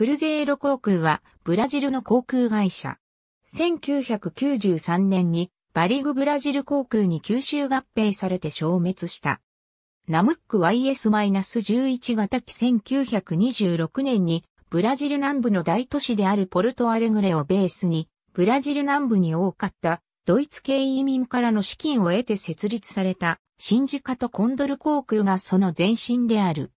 クルゼーロ航空はブラジルの航空会社。1993年にバリグブラジル航空に吸収合併されて消滅した。ナムック YS-11 型機1926年にブラジル南部の大都市であるポルトアレグレをベースにブラジル南部に多かったドイツ系移民からの資金を得て設立されたシンジカとコンドル航空がその前身である。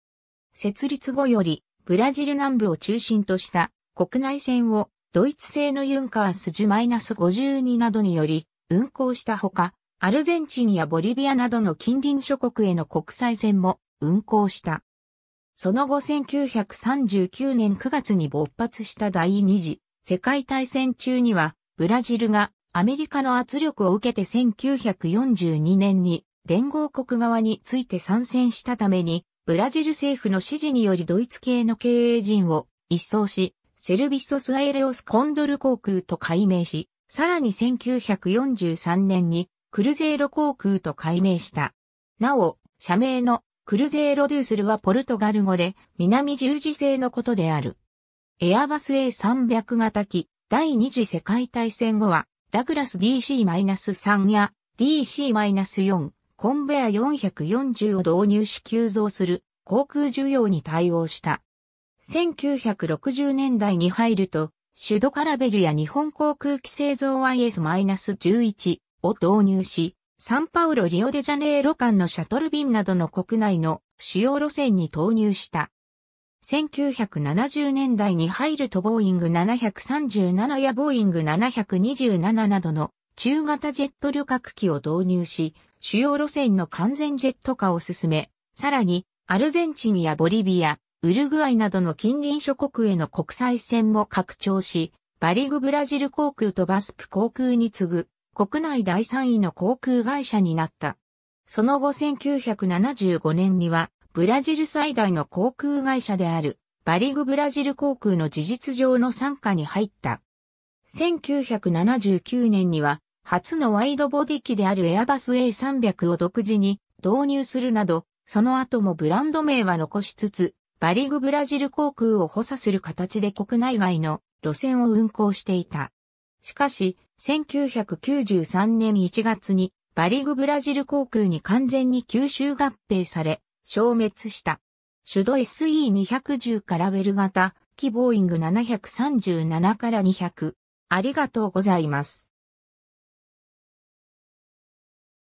設立後よりブラジル南部を中心とした国内線をドイツ製のユンカースジュ -52 などにより運行したほか、アルゼンチンやボリビアなどの近隣諸国への国際線も運行した。その後1939年9月に勃発した第二次世界大戦中には、ブラジルがアメリカの圧力を受けて1942年に連合国側について参戦したために、ブラジル政府の指示によりドイツ系の経営陣を一掃し、セルビソスアエレオスコンドル航空と改名し、さらに1943年にクルゼーロ航空と改名した。なお、社名のクルゼーロデュースルはポルトガル語で南十字星のことである。エアバス A300 型機第二次世界大戦後はダグラス DC-3 や DC-4、コンベア440を導入し急増する航空需要に対応した。1960年代に入ると、シュドカラベルや日本航空機製造 IS-11 を導入し、サンパウロ・リオデジャネイロ間のシャトル便などの国内の主要路線に投入した。1970年代に入るとボーイング737やボーイング727などの中型ジェット旅客機を導入し、主要路線の完全ジェット化を進め、さらに、アルゼンチンやボリビア、ウルグアイなどの近隣諸国への国際線も拡張し、バリグブラジル航空とバスプ航空に次ぐ、国内第3位の航空会社になった。その後1975年には、ブラジル最大の航空会社である、バリグブラジル航空の事実上の参加に入った。1979年には、初のワイドボディ機であるエアバス A300 を独自に導入するなど、その後もブランド名は残しつつ、バリグブラジル航空を補佐する形で国内外の路線を運航していた。しかし、1993年1月にバリグブラジル航空に完全に吸収合併され、消滅した。主導 SE210 からウェル型、キボーイング737から200、ありがとうございます。